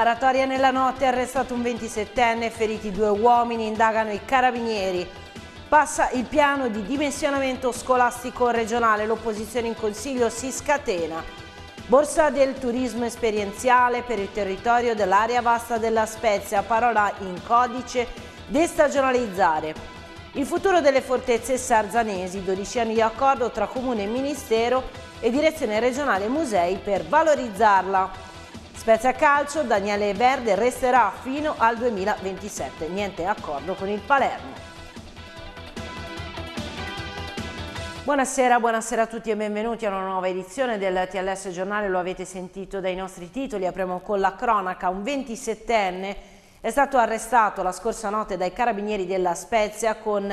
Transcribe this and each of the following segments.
Sparatoria nella notte, arrestato un 27enne, feriti due uomini, indagano i carabinieri. Passa il piano di dimensionamento scolastico regionale, l'opposizione in consiglio si scatena. Borsa del turismo esperienziale per il territorio dell'area vasta della Spezia, parola in codice destagionalizzare. Il futuro delle fortezze sarzanesi, 12 anni di accordo tra Comune e Ministero e Direzione Regionale Musei per valorizzarla. Spezia Calcio, Daniele Verde resterà fino al 2027, niente accordo con il Palermo. Buonasera, buonasera a tutti e benvenuti a una nuova edizione del TLS Giornale, lo avete sentito dai nostri titoli, apriamo con la cronaca, un 27enne è stato arrestato la scorsa notte dai carabinieri della Spezia con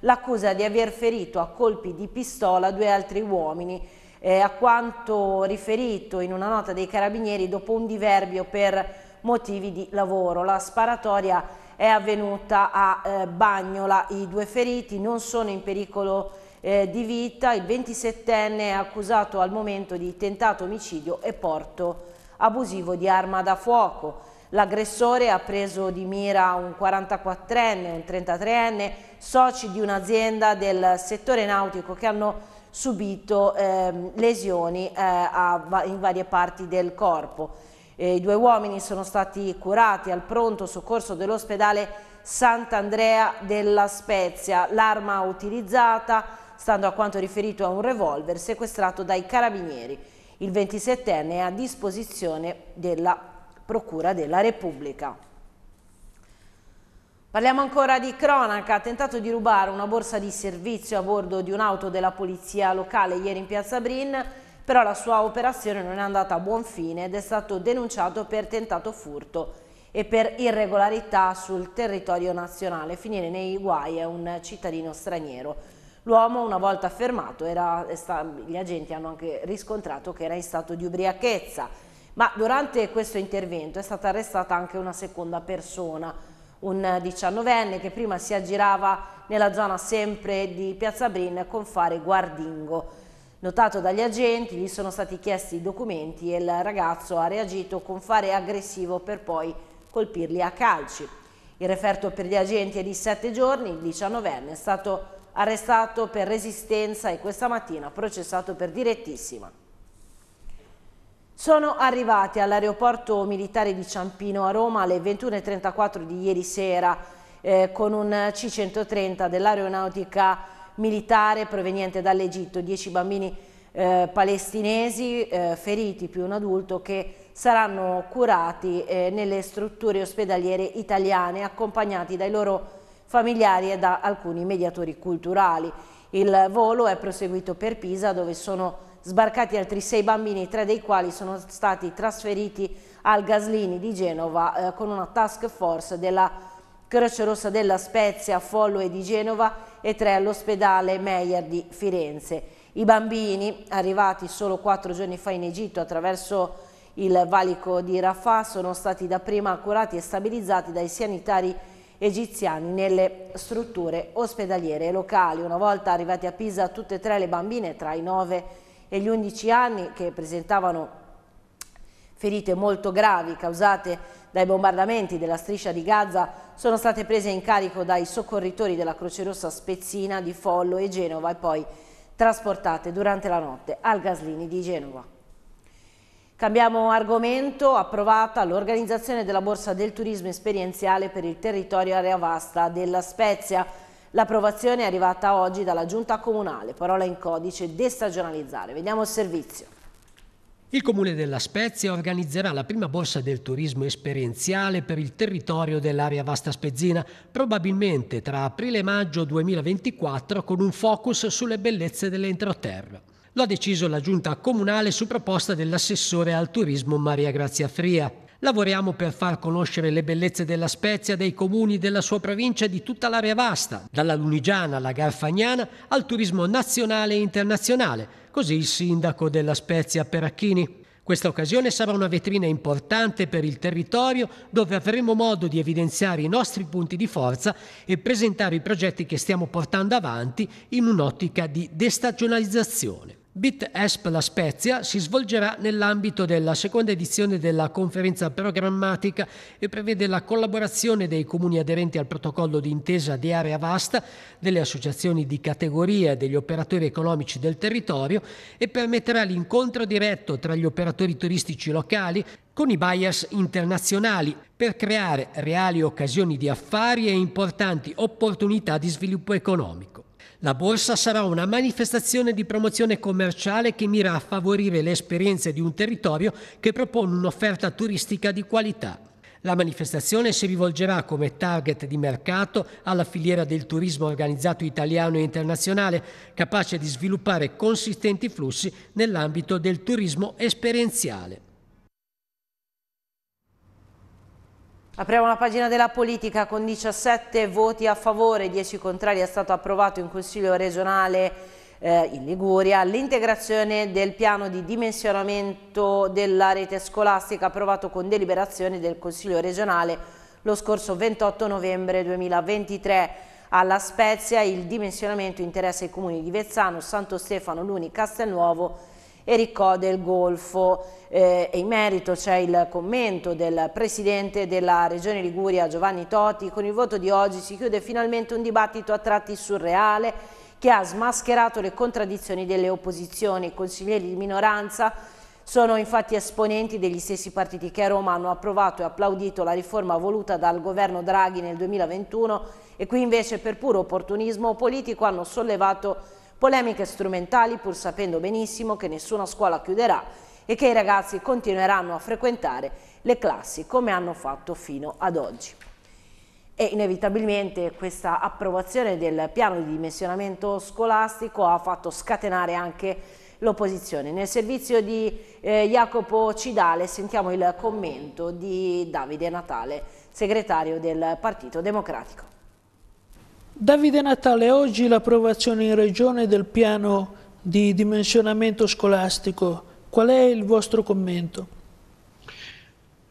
l'accusa di aver ferito a colpi di pistola due altri uomini eh, a quanto riferito in una nota dei carabinieri dopo un diverbio per motivi di lavoro. La sparatoria è avvenuta a eh, Bagnola, i due feriti non sono in pericolo eh, di vita, il 27enne è accusato al momento di tentato omicidio e porto abusivo di arma da fuoco. L'aggressore ha preso di mira un 44enne e un 33enne, soci di un'azienda del settore nautico che hanno subito eh, lesioni eh, a, in varie parti del corpo. Eh, I due uomini sono stati curati al pronto soccorso dell'ospedale Sant'Andrea della Spezia. L'arma utilizzata, stando a quanto riferito a un revolver sequestrato dai carabinieri. Il 27enne è a disposizione della Procura della Repubblica. Parliamo ancora di cronaca, ha tentato di rubare una borsa di servizio a bordo di un'auto della polizia locale ieri in piazza Brin, però la sua operazione non è andata a buon fine ed è stato denunciato per tentato furto e per irregolarità sul territorio nazionale. Finire nei guai è un cittadino straniero. L'uomo una volta fermato, era, gli agenti hanno anche riscontrato che era in stato di ubriachezza, ma durante questo intervento è stata arrestata anche una seconda persona un diciannovenne che prima si aggirava nella zona sempre di Piazza Brin con fare guardingo. Notato dagli agenti, gli sono stati chiesti i documenti e il ragazzo ha reagito con fare aggressivo per poi colpirli a calci. Il referto per gli agenti è di sette giorni, il 19enne è stato arrestato per resistenza e questa mattina processato per direttissima. Sono arrivati all'aeroporto militare di Ciampino a Roma alle 21.34 di ieri sera eh, con un C-130 dell'aeronautica militare proveniente dall'Egitto, Dieci bambini eh, palestinesi eh, feriti più un adulto che saranno curati eh, nelle strutture ospedaliere italiane accompagnati dai loro familiari e da alcuni mediatori culturali. Il volo è proseguito per Pisa dove sono sbarcati altri sei bambini, tre dei quali sono stati trasferiti al Gaslini di Genova eh, con una task force della Croce Rossa della Spezia, Follo e di Genova e tre all'ospedale Meyer di Firenze. I bambini, arrivati solo quattro giorni fa in Egitto attraverso il valico di Rafah, sono stati dapprima curati e stabilizzati dai sanitari egiziani nelle strutture ospedaliere locali. Una volta arrivati a Pisa, tutte e tre le bambine, tra i 9 e e gli 11 anni che presentavano ferite molto gravi causate dai bombardamenti della striscia di Gaza sono state prese in carico dai soccorritori della Croce Rossa Spezzina di Follo e Genova e poi trasportate durante la notte al Gaslini di Genova. Cambiamo argomento, approvata l'organizzazione della borsa del turismo esperienziale per il territorio area vasta della Spezia. L'approvazione è arrivata oggi dalla Giunta Comunale, parola in codice destagionalizzare. Vediamo il servizio. Il Comune della Spezia organizzerà la prima borsa del turismo esperienziale per il territorio dell'area Vasta Spezzina, probabilmente tra aprile e maggio 2024 con un focus sulle bellezze dell'entroterra. Lo ha deciso la Giunta Comunale su proposta dell'assessore al turismo Maria Grazia Fria. Lavoriamo per far conoscere le bellezze della Spezia, dei comuni, della sua provincia e di tutta l'area vasta, dalla Lunigiana alla Garfagnana al turismo nazionale e internazionale, così il sindaco della Spezia Peracchini. Questa occasione sarà una vetrina importante per il territorio dove avremo modo di evidenziare i nostri punti di forza e presentare i progetti che stiamo portando avanti in un'ottica di destagionalizzazione. Bit Esp La Spezia si svolgerà nell'ambito della seconda edizione della conferenza programmatica e prevede la collaborazione dei comuni aderenti al protocollo di intesa di area vasta, delle associazioni di categoria e degli operatori economici del territorio e permetterà l'incontro diretto tra gli operatori turistici locali con i bias internazionali per creare reali occasioni di affari e importanti opportunità di sviluppo economico. La borsa sarà una manifestazione di promozione commerciale che mira a favorire le esperienze di un territorio che propone un'offerta turistica di qualità. La manifestazione si rivolgerà come target di mercato alla filiera del turismo organizzato italiano e internazionale, capace di sviluppare consistenti flussi nell'ambito del turismo esperienziale. Apriamo la pagina della politica con 17 voti a favore, 10 contrari. È stato approvato in Consiglio regionale eh, in Liguria l'integrazione del piano di dimensionamento della rete scolastica approvato con deliberazione del Consiglio regionale lo scorso 28 novembre 2023. Alla Spezia il dimensionamento interessa i comuni di Vezzano, Santo Stefano, Luni, Castelnuovo e ricode il Golfo. Eh, in merito c'è il commento del Presidente della Regione Liguria Giovanni Toti, con il voto di oggi si chiude finalmente un dibattito a tratti surreale che ha smascherato le contraddizioni delle opposizioni. I consiglieri di minoranza sono infatti esponenti degli stessi partiti che a Roma hanno approvato e applaudito la riforma voluta dal governo Draghi nel 2021 e qui invece per puro opportunismo politico hanno sollevato Polemiche strumentali pur sapendo benissimo che nessuna scuola chiuderà e che i ragazzi continueranno a frequentare le classi come hanno fatto fino ad oggi. E inevitabilmente questa approvazione del piano di dimensionamento scolastico ha fatto scatenare anche l'opposizione. Nel servizio di eh, Jacopo Cidale sentiamo il commento di Davide Natale, segretario del Partito Democratico. Davide Natale, oggi l'approvazione in Regione del piano di dimensionamento scolastico. Qual è il vostro commento?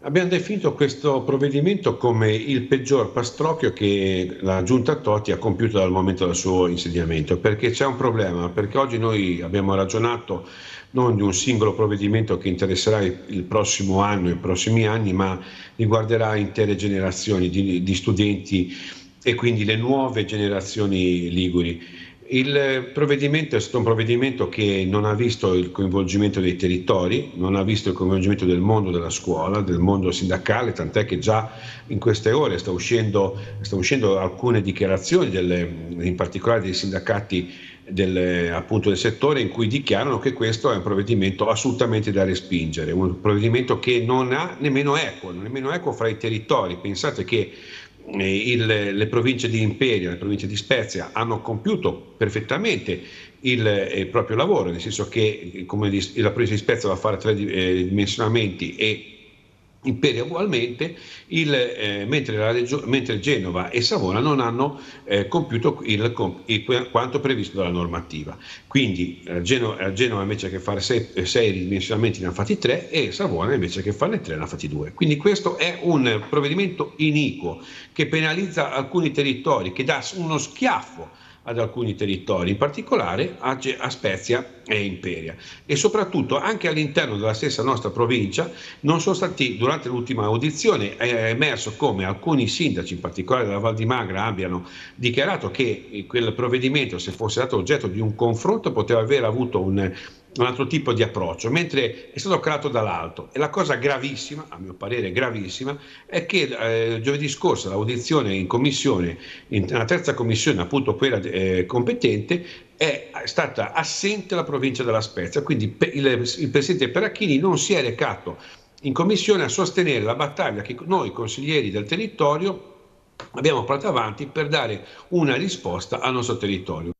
Abbiamo definito questo provvedimento come il peggior pastrocchio che la Giunta Totti ha compiuto dal momento del suo insediamento, perché c'è un problema, perché oggi noi abbiamo ragionato non di un singolo provvedimento che interesserà il prossimo anno, i prossimi anni, ma riguarderà intere generazioni di, di studenti e quindi le nuove generazioni liguri. Il provvedimento è stato un provvedimento che non ha visto il coinvolgimento dei territori, non ha visto il coinvolgimento del mondo della scuola, del mondo sindacale, tant'è che già in queste ore stanno uscendo, sta uscendo, alcune dichiarazioni, delle, in particolare dei sindacati del, appunto, del settore, in cui dichiarano che questo è un provvedimento assolutamente da respingere, un provvedimento che non ha nemmeno eco, nemmeno eco fra i territori. Pensate che eh, il, le province di Imperia, le province di Spezia hanno compiuto perfettamente il, eh, il proprio lavoro, nel senso che eh, come la provincia di Spezia va a fare tre dimensionamenti e imperialmente, il, eh, mentre, Regio, mentre, Genova e Savona non hanno eh, compiuto il, il, quanto previsto dalla normativa. Quindi eh, Genova, eh, Genova, invece che fare 6 eh, ridimensionamenti ne ha fatti 3 e Savona invece che farne 3 ne ha fatti 2. Quindi questo è un provvedimento iniquo che penalizza alcuni territori, che dà uno schiaffo ad alcuni territori, in particolare a, a Spezia e Imperia. E soprattutto anche all'interno della stessa nostra provincia non sono stati, durante l'ultima audizione è emerso come alcuni sindaci, in particolare della Val di Magra, abbiano dichiarato che eh, quel provvedimento, se fosse stato oggetto di un confronto, poteva aver avuto un un altro tipo di approccio, mentre è stato creato dall'alto. E la cosa gravissima, a mio parere gravissima, è che eh, giovedì scorso l'audizione in commissione, in una terza commissione, appunto quella eh, competente, è stata assente la provincia della Spezia, quindi il, il presidente Peracchini non si è recato in commissione a sostenere la battaglia che noi consiglieri del territorio abbiamo portato avanti per dare una risposta al nostro territorio.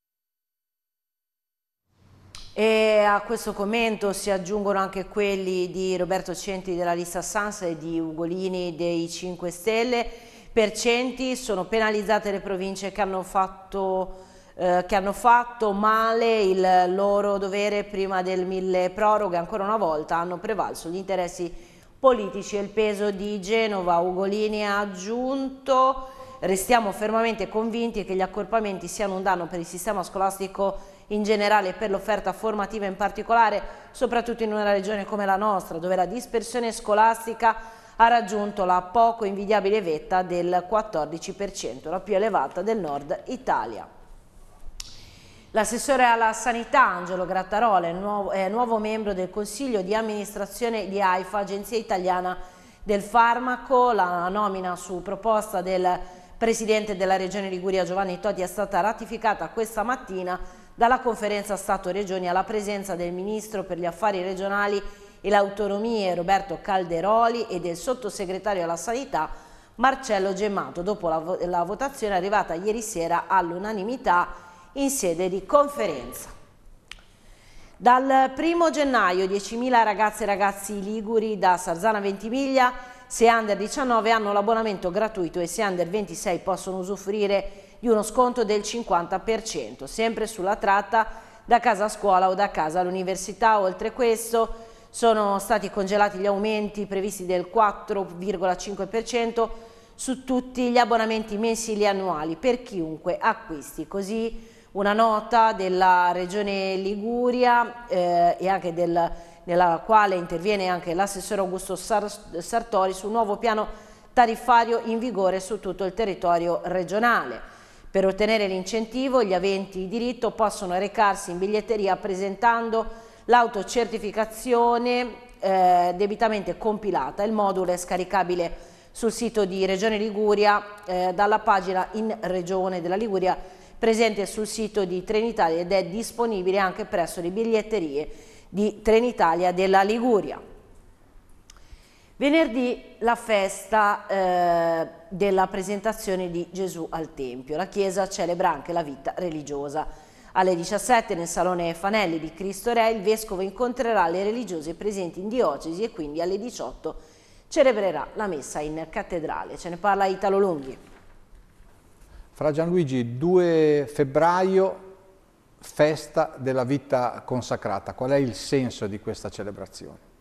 E a questo commento si aggiungono anche quelli di Roberto Centi della lista Sans e di Ugolini dei 5 Stelle. Per Centi sono penalizzate le province che hanno fatto, eh, che hanno fatto male il loro dovere prima del mille proroghe. Ancora una volta hanno prevalso gli interessi politici e il peso di Genova. Ugolini ha aggiunto restiamo fermamente convinti che gli accorpamenti siano un danno per il sistema scolastico in generale e per l'offerta formativa in particolare, soprattutto in una regione come la nostra, dove la dispersione scolastica ha raggiunto la poco invidiabile vetta del 14%, la più elevata del nord Italia. L'assessore alla sanità Angelo Grattarola è nuovo, è nuovo membro del Consiglio di amministrazione di AIFA, Agenzia Italiana del Farmaco. La nomina su proposta del Presidente della Regione Liguria Giovanni Toti è stata ratificata questa mattina dalla conferenza Stato-Regioni alla presenza del Ministro per gli Affari Regionali e le Autonomie Roberto Calderoli e del Sottosegretario alla Sanità Marcello Gemmato dopo la, vo la votazione arrivata ieri sera all'unanimità in sede di conferenza. Dal 1 gennaio 10.000 ragazze e ragazzi liguri da Sarzana Ventimiglia, se under 19 hanno l'abbonamento gratuito e se under 26 possono usufruire di di uno sconto del 50%, sempre sulla tratta da casa a scuola o da casa all'università. Oltre questo sono stati congelati gli aumenti previsti del 4,5% su tutti gli abbonamenti mensili e annuali per chiunque acquisti. Così una nota della Regione Liguria eh, e anche del, nella quale interviene anche l'assessore Augusto Sartori sul nuovo piano tariffario in vigore su tutto il territorio regionale. Per ottenere l'incentivo gli aventi diritto possono recarsi in biglietteria presentando l'autocertificazione eh, debitamente compilata. Il modulo è scaricabile sul sito di Regione Liguria eh, dalla pagina in Regione della Liguria presente sul sito di Trenitalia ed è disponibile anche presso le biglietterie di Trenitalia della Liguria. Venerdì la festa eh, della presentazione di Gesù al Tempio. La Chiesa celebra anche la vita religiosa. Alle 17 nel Salone Fanelli di Cristo Re il Vescovo incontrerà le religiose presenti in diocesi e quindi alle 18 celebrerà la messa in cattedrale. Ce ne parla Italo Lunghi. Fra Gianluigi, 2 febbraio, festa della vita consacrata. Qual è il senso di questa celebrazione?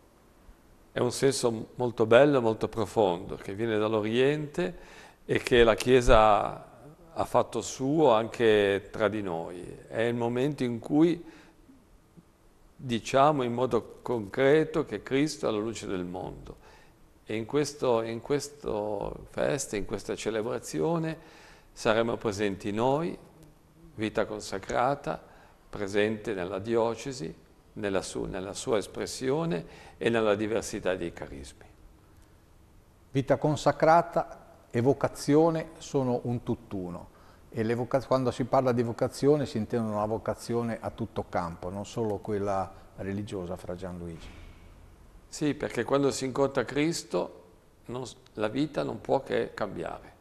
È un senso molto bello, molto profondo, che viene dall'Oriente e che la Chiesa ha fatto suo anche tra di noi. È il momento in cui diciamo in modo concreto che Cristo è la luce del mondo. E in questa festa, in questa celebrazione, saremo presenti noi, vita consacrata, presente nella diocesi, nella, su, nella sua espressione e nella diversità dei carismi. Vita consacrata e vocazione sono un tutt'uno e quando si parla di vocazione si intende una vocazione a tutto campo, non solo quella religiosa fra Gianluigi. Sì, perché quando si incontra Cristo non, la vita non può che cambiare.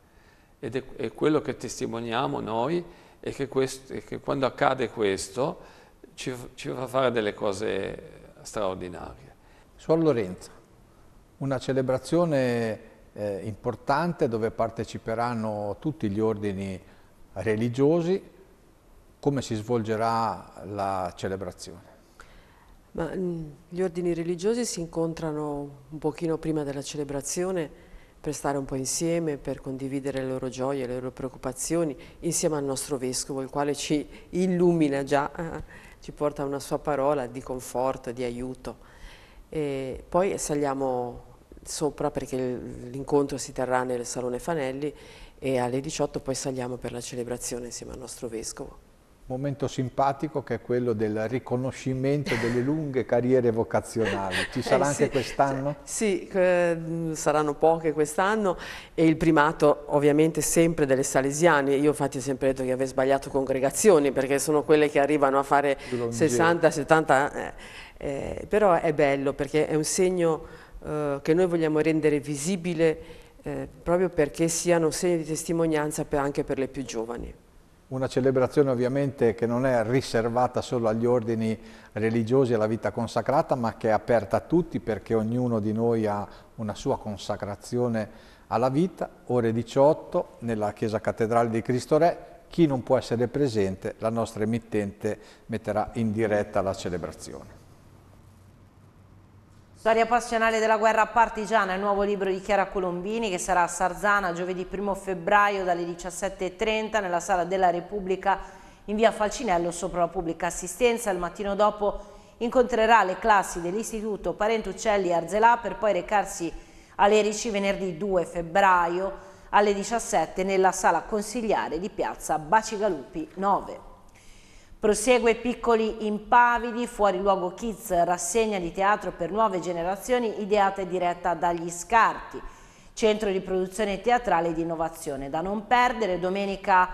Ed è, è quello che testimoniamo noi e che, quest, che quando accade questo ci, ci fa fare delle cose straordinarie. Suor Lorenzo, una celebrazione eh, importante dove parteciperanno tutti gli ordini religiosi, come si svolgerà la celebrazione? Ma, mm, gli ordini religiosi si incontrano un pochino prima della celebrazione per stare un po' insieme, per condividere le loro gioie, le loro preoccupazioni, insieme al nostro Vescovo, il quale ci illumina già eh, ci porta una sua parola di conforto, di aiuto. E poi saliamo sopra perché l'incontro si terrà nel Salone Fanelli e alle 18 poi saliamo per la celebrazione insieme al nostro Vescovo momento simpatico che è quello del riconoscimento delle lunghe carriere vocazionali. Ci eh sarà eh sì, anche quest'anno? Cioè, sì, eh, saranno poche quest'anno e il primato ovviamente sempre delle salesiane. Io infatti ho sempre detto che avevo sbagliato congregazioni perché sono quelle che arrivano a fare 60-70, eh, eh, però è bello perché è un segno eh, che noi vogliamo rendere visibile proprio perché siano segno di testimonianza per, anche per le più giovani una celebrazione ovviamente che non è riservata solo agli ordini religiosi e alla vita consacrata, ma che è aperta a tutti perché ognuno di noi ha una sua consacrazione alla vita, ore 18 nella Chiesa Cattedrale di Cristo Re. Chi non può essere presente, la nostra emittente metterà in diretta la celebrazione. Storia passionale della guerra partigiana, il nuovo libro di Chiara Colombini che sarà a Sarzana giovedì 1 febbraio dalle 17.30 nella Sala della Repubblica in via Falcinello sopra la pubblica assistenza. Il mattino dopo incontrerà le classi dell'Istituto Parentuccelli Arzelà per poi recarsi alle Lerici venerdì 2 febbraio alle 17 nella Sala Consigliare di piazza Bacigalupi 9. Prosegue Piccoli impavidi, fuori luogo Kids, rassegna di teatro per nuove generazioni ideata e diretta dagli Scarti, centro di produzione teatrale e di innovazione. Da non perdere domenica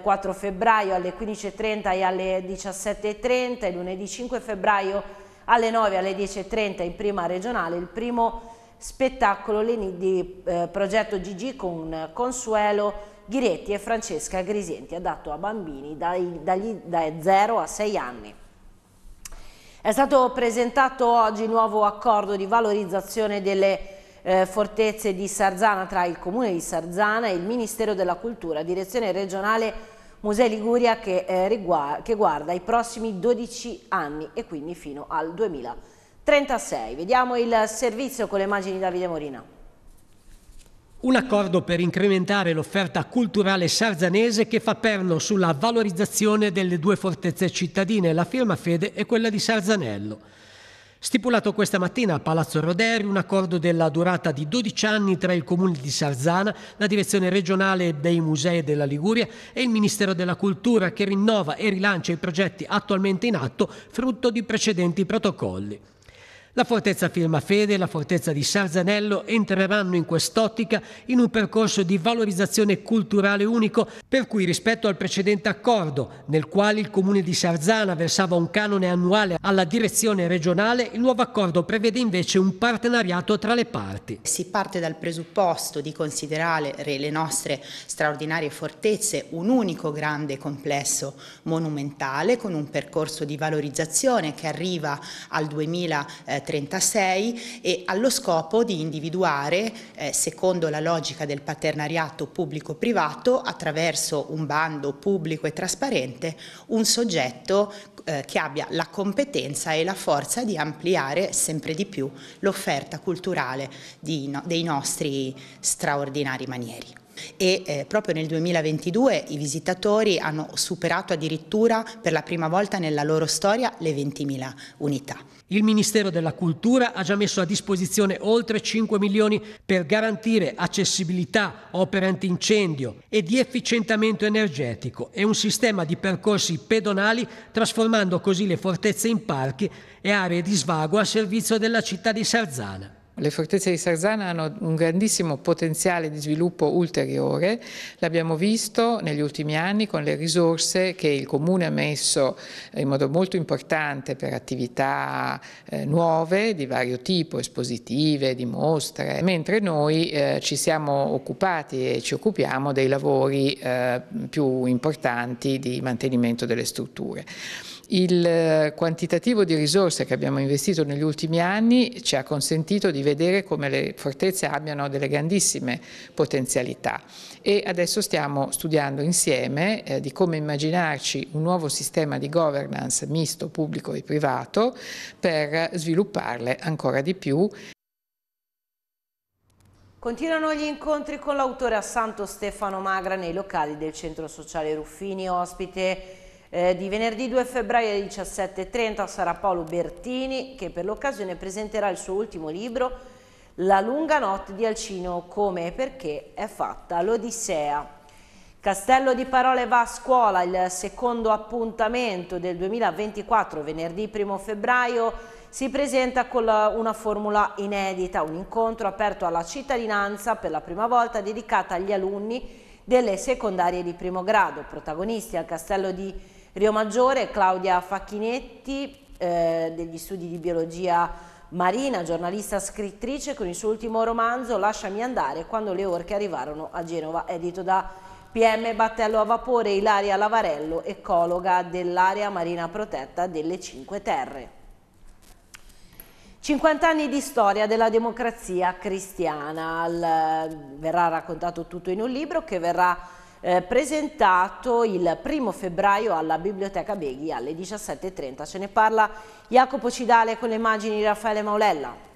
4 eh, febbraio alle 15.30 e alle 17.30 e lunedì 5 febbraio alle 9 e alle 10.30 in prima regionale il primo spettacolo di eh, progetto Gigi con Consuelo Ghiretti e Francesca Grisienti, adatto a bambini dai, dagli, da 0 a 6 anni. È stato presentato oggi il nuovo accordo di valorizzazione delle eh, fortezze di Sarzana tra il Comune di Sarzana e il Ministero della Cultura, direzione regionale Musei Liguria che, eh, riguarda, che guarda i prossimi 12 anni e quindi fino al 2036. Vediamo il servizio con le immagini di Davide Morina. Un accordo per incrementare l'offerta culturale sarzanese che fa perno sulla valorizzazione delle due fortezze cittadine, la firma Fede e quella di Sarzanello. Stipulato questa mattina a Palazzo Roderi un accordo della durata di 12 anni tra il Comune di Sarzana, la Direzione regionale dei Musei della Liguria e il Ministero della Cultura che rinnova e rilancia i progetti attualmente in atto frutto di precedenti protocolli. La fortezza Firmafede e la fortezza di Sarzanello entreranno in quest'ottica in un percorso di valorizzazione culturale unico per cui rispetto al precedente accordo nel quale il comune di Sarzana versava un canone annuale alla direzione regionale, il nuovo accordo prevede invece un partenariato tra le parti. Si parte dal presupposto di considerare le nostre straordinarie fortezze un unico grande complesso monumentale con un percorso di valorizzazione che arriva al 2030 36 e allo scopo di individuare, eh, secondo la logica del paternariato pubblico-privato, attraverso un bando pubblico e trasparente, un soggetto eh, che abbia la competenza e la forza di ampliare sempre di più l'offerta culturale di, no, dei nostri straordinari manieri e eh, proprio nel 2022 i visitatori hanno superato addirittura per la prima volta nella loro storia le 20.000 unità. Il Ministero della Cultura ha già messo a disposizione oltre 5 milioni per garantire accessibilità, opere antincendio e di efficientamento energetico e un sistema di percorsi pedonali trasformando così le fortezze in parchi e aree di svago a servizio della città di Sarzana. Le fortezze di Sarzana hanno un grandissimo potenziale di sviluppo ulteriore, l'abbiamo visto negli ultimi anni con le risorse che il Comune ha messo in modo molto importante per attività eh, nuove di vario tipo, espositive, di mostre, mentre noi eh, ci siamo occupati e ci occupiamo dei lavori eh, più importanti di mantenimento delle strutture. Il eh, quantitativo di risorse che abbiamo investito negli ultimi anni ci ha consentito di vedere come le fortezze abbiano delle grandissime potenzialità e adesso stiamo studiando insieme eh, di come immaginarci un nuovo sistema di governance misto pubblico e privato per svilupparle ancora di più. Continuano gli incontri con l'autore a Santo Stefano Magra nei locali del Centro Sociale Ruffini, ospite eh, di venerdì 2 febbraio alle 17.30 sarà Paolo Bertini che per l'occasione presenterà il suo ultimo libro La lunga notte di Alcino, come e perché è fatta l'Odissea. Castello di Parole va a scuola, il secondo appuntamento del 2024, venerdì 1 febbraio, si presenta con una formula inedita, un incontro aperto alla cittadinanza per la prima volta dedicata agli alunni delle secondarie di primo grado. Protagonisti al Castello di Rio Maggiore, Claudia Facchinetti eh, degli studi di biologia marina, giornalista scrittrice con il suo ultimo romanzo Lasciami andare quando le orche arrivarono a Genova, edito da PM Battello a Vapore, Ilaria Lavarello, ecologa dell'area marina protetta delle Cinque Terre. 50 anni di storia della democrazia cristiana, verrà raccontato tutto in un libro che verrà eh, presentato il primo febbraio alla Biblioteca Beghi alle 17.30. Ce ne parla Jacopo Cidale con le immagini di Raffaele Maulella.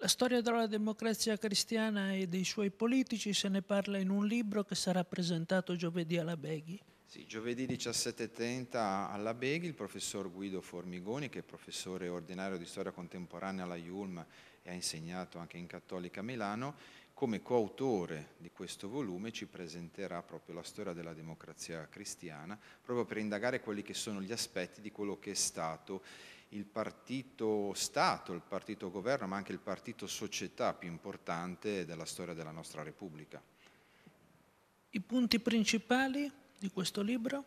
La storia della democrazia cristiana e dei suoi politici se ne parla in un libro che sarà presentato giovedì alla Beghi. Sì, giovedì 17.30 alla Beghi il professor Guido Formigoni, che è professore ordinario di storia contemporanea alla IULM e ha insegnato anche in Cattolica Milano, come coautore di questo volume ci presenterà proprio la storia della democrazia cristiana, proprio per indagare quelli che sono gli aspetti di quello che è stato il partito Stato, il partito governo, ma anche il partito società più importante della storia della nostra Repubblica. I punti principali di questo libro?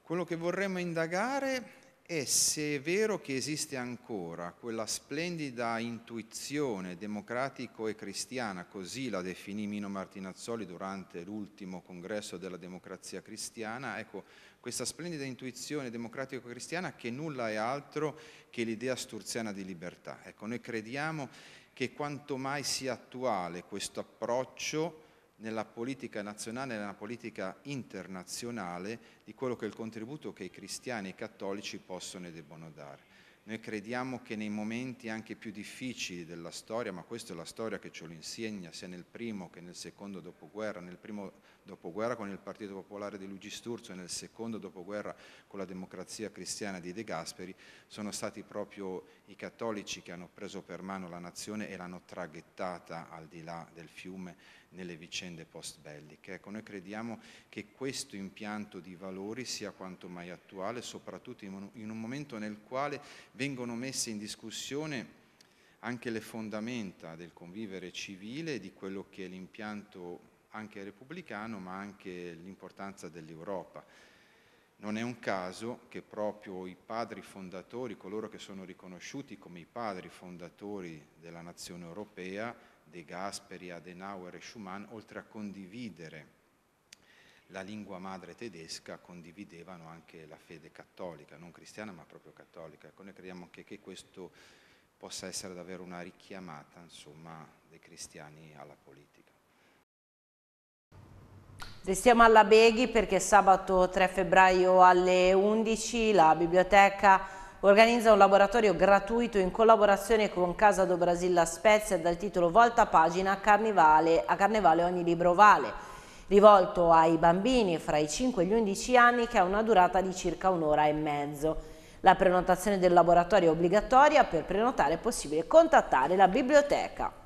Quello che vorremmo indagare e se è vero che esiste ancora quella splendida intuizione democratico e cristiana, così la definì Mino Martinazzoli durante l'ultimo congresso della democrazia cristiana, ecco, questa splendida intuizione democratico cristiana che nulla è altro che l'idea sturziana di libertà. Ecco, noi crediamo che quanto mai sia attuale questo approccio nella politica nazionale e nella politica internazionale di quello che è il contributo che i cristiani e i cattolici possono e debbono dare. Noi crediamo che nei momenti anche più difficili della storia, ma questa è la storia che ce lo insegna, sia nel primo che nel secondo dopoguerra, nel primo dopoguerra con il Partito Popolare di Luigi Sturzo e nel secondo dopoguerra con la Democrazia Cristiana di De Gasperi, sono stati proprio i cattolici che hanno preso per mano la nazione e l'hanno traghettata al di là del fiume nelle vicende post belliche. Ecco, noi crediamo che questo impianto di valori sia quanto mai attuale, soprattutto in un momento nel quale vengono messe in discussione anche le fondamenta del convivere civile e di quello che è l'impianto anche repubblicano, ma anche l'importanza dell'Europa. Non è un caso che proprio i padri fondatori, coloro che sono riconosciuti come i padri fondatori della nazione europea, De Gasperi, Adenauer e Schumann, oltre a condividere la lingua madre tedesca condividevano anche la fede cattolica, non cristiana ma proprio cattolica. Ecco, noi crediamo anche che questo possa essere davvero una richiamata insomma, dei cristiani alla politica. Restiamo alla Beghi perché sabato 3 febbraio alle 11 la biblioteca organizza un laboratorio gratuito in collaborazione con Casa do Brasil La Spezia dal titolo Volta pagina Carnevale, a Carnevale ogni libro vale, rivolto ai bambini fra i 5 e gli 11 anni che ha una durata di circa un'ora e mezzo. La prenotazione del laboratorio è obbligatoria, per prenotare è possibile contattare la biblioteca.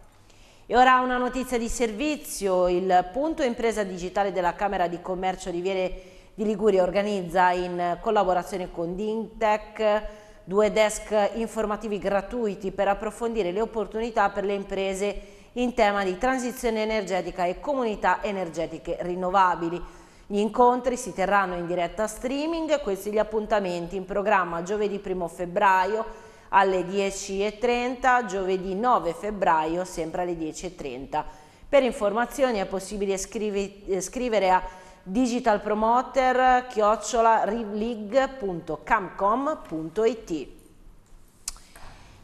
E ora una notizia di servizio, il punto impresa digitale della Camera di Commercio Riviere di Liguria organizza in collaborazione con Dintec due desk informativi gratuiti per approfondire le opportunità per le imprese in tema di transizione energetica e comunità energetiche rinnovabili. Gli incontri si terranno in diretta streaming, questi gli appuntamenti in programma giovedì 1 febbraio alle 10.30, giovedì 9 febbraio sempre alle 10.30. Per informazioni è possibile scrivi, eh, scrivere a digitalpromoter chiocciolarileague.camcom.it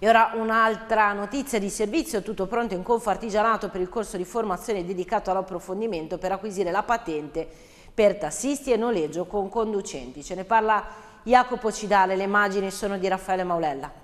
e ora un'altra notizia di servizio, tutto pronto in Confo Artigianato per il corso di formazione dedicato all'approfondimento per acquisire la patente per tassisti e noleggio con conducenti. Ce ne parla Jacopo Cidale, le immagini sono di Raffaele Maulella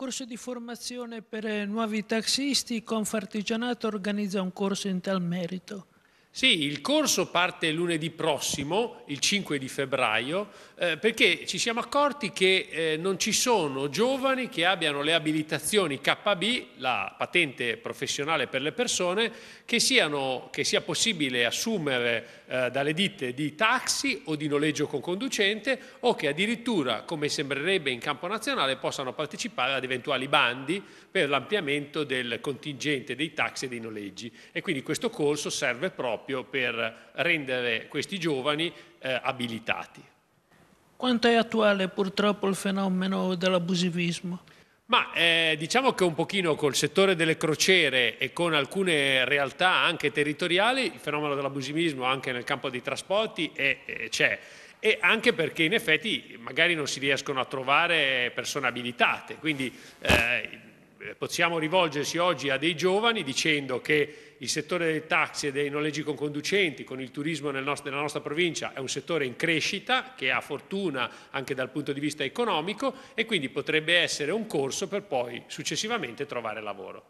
corso di formazione per eh, nuovi taxisti, Confartigianato organizza un corso in tal merito. Sì, il corso parte lunedì prossimo, il 5 di febbraio, eh, perché ci siamo accorti che eh, non ci sono giovani che abbiano le abilitazioni KB, la patente professionale per le persone, che, siano, che sia possibile assumere eh, dalle ditte di taxi o di noleggio con conducente o che addirittura, come sembrerebbe in campo nazionale, possano partecipare ad eventuali bandi per l'ampliamento del contingente dei taxi e dei noleggi. E quindi questo corso serve proprio per rendere questi giovani eh, abilitati. Quanto è attuale purtroppo il fenomeno dell'abusivismo? Ma eh, diciamo che un pochino col settore delle crociere e con alcune realtà anche territoriali il fenomeno dell'abusivismo anche nel campo dei trasporti c'è e anche perché in effetti magari non si riescono a trovare persone abilitate, quindi eh, eh, possiamo rivolgersi oggi a dei giovani dicendo che il settore dei taxi e dei noleggi con conducenti, con il turismo nel nostro, nella nostra provincia, è un settore in crescita, che ha fortuna anche dal punto di vista economico e quindi potrebbe essere un corso per poi successivamente trovare lavoro.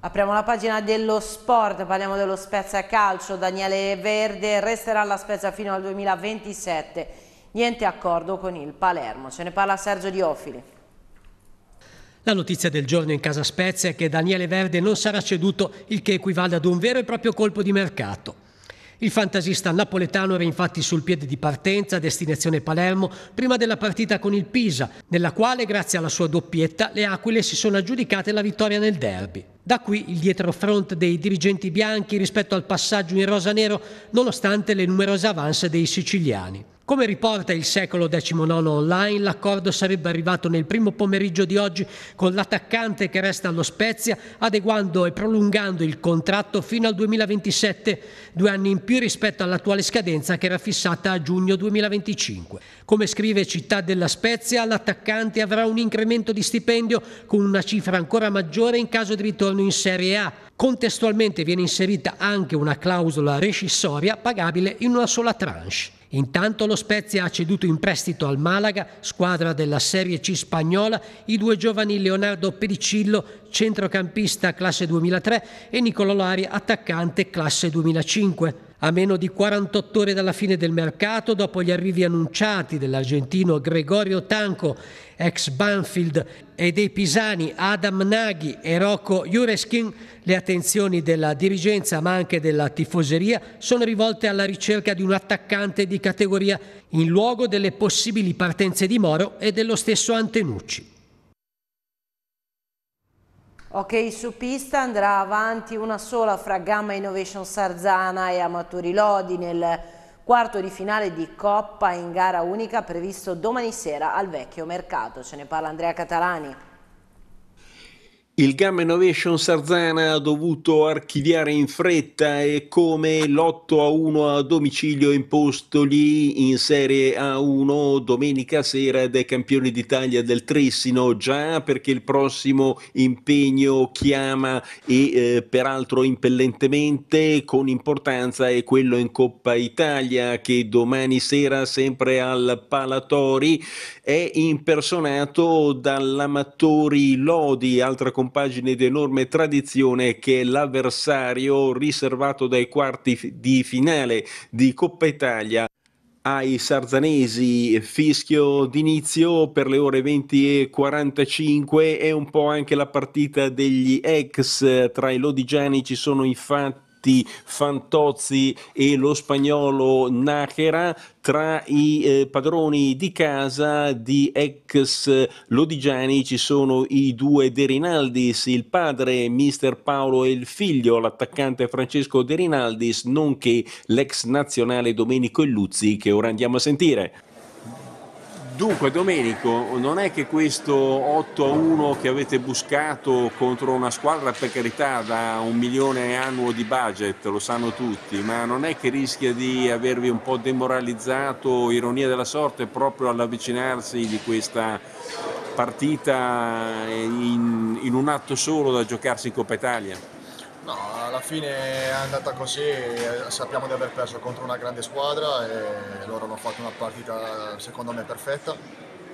Apriamo la pagina dello sport, parliamo dello Spezia Calcio, Daniele Verde resterà alla Spezia fino al 2027, niente accordo con il Palermo, ce ne parla Sergio Diofili. La notizia del giorno in Casa Spezia è che Daniele Verde non sarà ceduto, il che equivale ad un vero e proprio colpo di mercato. Il fantasista napoletano era infatti sul piede di partenza a destinazione Palermo prima della partita con il Pisa, nella quale grazie alla sua doppietta le Aquile si sono aggiudicate la vittoria nel derby. Da qui il dietrofront dei dirigenti bianchi rispetto al passaggio in rosa nero, nonostante le numerose avance dei siciliani. Come riporta il secolo XIX online, l'accordo sarebbe arrivato nel primo pomeriggio di oggi con l'attaccante che resta allo Spezia, adeguando e prolungando il contratto fino al 2027, due anni in più rispetto all'attuale scadenza che era fissata a giugno 2025. Come scrive Città della Spezia, l'attaccante avrà un incremento di stipendio con una cifra ancora maggiore in caso di ritorno in Serie A. Contestualmente viene inserita anche una clausola rescissoria pagabile in una sola tranche. Intanto lo Spezia ha ceduto in prestito al Malaga, squadra della Serie C spagnola, i due giovani Leonardo Pedicillo, centrocampista classe 2003, e Nicolò Lari, attaccante classe 2005. A meno di 48 ore dalla fine del mercato, dopo gli arrivi annunciati dell'argentino Gregorio Tanco, ex Banfield, e dei pisani Adam Naghi e Rocco Jureskin, le attenzioni della dirigenza ma anche della tifoseria sono rivolte alla ricerca di un attaccante di categoria in luogo delle possibili partenze di Moro e dello stesso Antenucci. Ok, su pista andrà avanti una sola fra Gamma Innovation Sarzana e Amatori Lodi nel quarto di finale di Coppa in gara unica previsto domani sera al vecchio mercato. Ce ne parla Andrea Catalani. Il Gamma Innovation Sarzana ha dovuto archiviare in fretta e come l'8 a 1 a domicilio impostogli in Serie A1 domenica sera dai campioni d'Italia del Tressino, già perché il prossimo impegno chiama e eh, peraltro impellentemente con importanza è quello in Coppa Italia che domani sera sempre al Palatori è impersonato dall'Amatori Lodi, altra compagnia compagine enorme tradizione che è l'avversario riservato dai quarti di finale di Coppa Italia ai sarzanesi fischio d'inizio per le ore 20 e 45 è un po' anche la partita degli ex tra i lodigiani ci sono infatti Pitti, Fantozzi e lo spagnolo Nachera tra i eh, padroni di casa di ex Lodigiani ci sono i due De Rinaldis, il padre mister Paolo e il figlio, l'attaccante Francesco De Rinaldis, nonché l'ex nazionale Domenico Illuzzi che ora andiamo a sentire. Dunque Domenico, non è che questo 8-1 a che avete buscato contro una squadra per carità da un milione annuo di budget, lo sanno tutti, ma non è che rischia di avervi un po' demoralizzato, ironia della sorte, proprio all'avvicinarsi di questa partita in, in un atto solo da giocarsi in Coppa Italia? No, alla fine è andata così, eh, sappiamo di aver perso contro una grande squadra e loro hanno fatto una partita secondo me perfetta.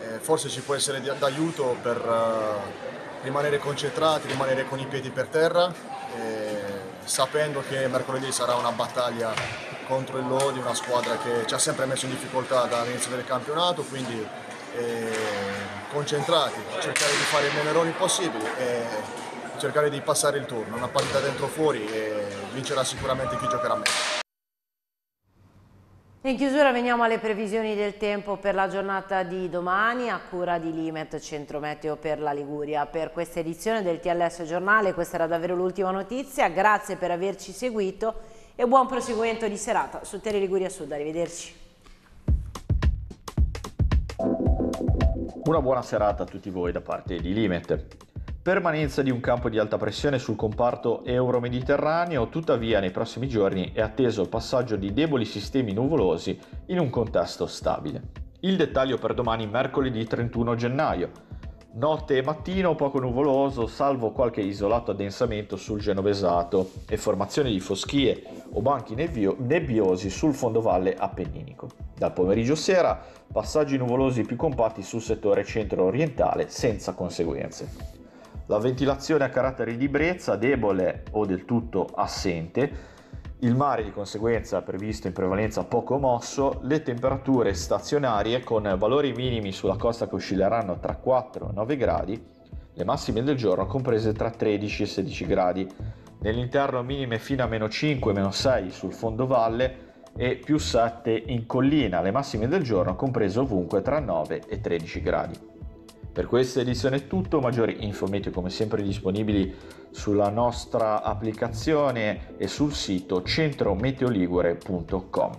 E forse ci può essere d'aiuto per eh, rimanere concentrati, rimanere con i piedi per terra, sapendo che mercoledì sarà una battaglia contro il Lodi, una squadra che ci ha sempre messo in difficoltà dall'inizio del campionato, quindi eh, concentrati, cercare di fare i meno errori possibili. E, cercare di passare il turno, una partita dentro o fuori e vincerà sicuramente chi giocherà meglio. In chiusura veniamo alle previsioni del tempo per la giornata di domani a cura di Limet Centro Meteo per la Liguria. Per questa edizione del TLS Giornale questa era davvero l'ultima notizia, grazie per averci seguito e buon proseguimento di serata su Tele Liguria Sud, arrivederci. Una buona serata a tutti voi da parte di Limet. Permanenza di un campo di alta pressione sul comparto euro-mediterraneo, tuttavia nei prossimi giorni è atteso il passaggio di deboli sistemi nuvolosi in un contesto stabile. Il dettaglio per domani mercoledì 31 gennaio. Notte e mattino poco nuvoloso, salvo qualche isolato addensamento sul genovesato e formazione di foschie o banchi nebbio- nebbiosi sul fondovalle appenninico. Dal pomeriggio sera passaggi nuvolosi più compatti sul settore centro-orientale senza conseguenze la ventilazione a caratteri di brezza debole o del tutto assente, il mare di conseguenza previsto in prevalenza poco mosso, le temperature stazionarie con valori minimi sulla costa che oscilleranno tra 4 e 9 gradi, le massime del giorno comprese tra 13 e 16 gradi, nell'interno minime fino a meno 5, meno 6 sul fondo valle e più 7 in collina, le massime del giorno comprese ovunque tra 9 e 13 gradi. Per questa edizione è tutto, maggiori infometeo come sempre disponibili sulla nostra applicazione e sul sito centrometeoligure.com.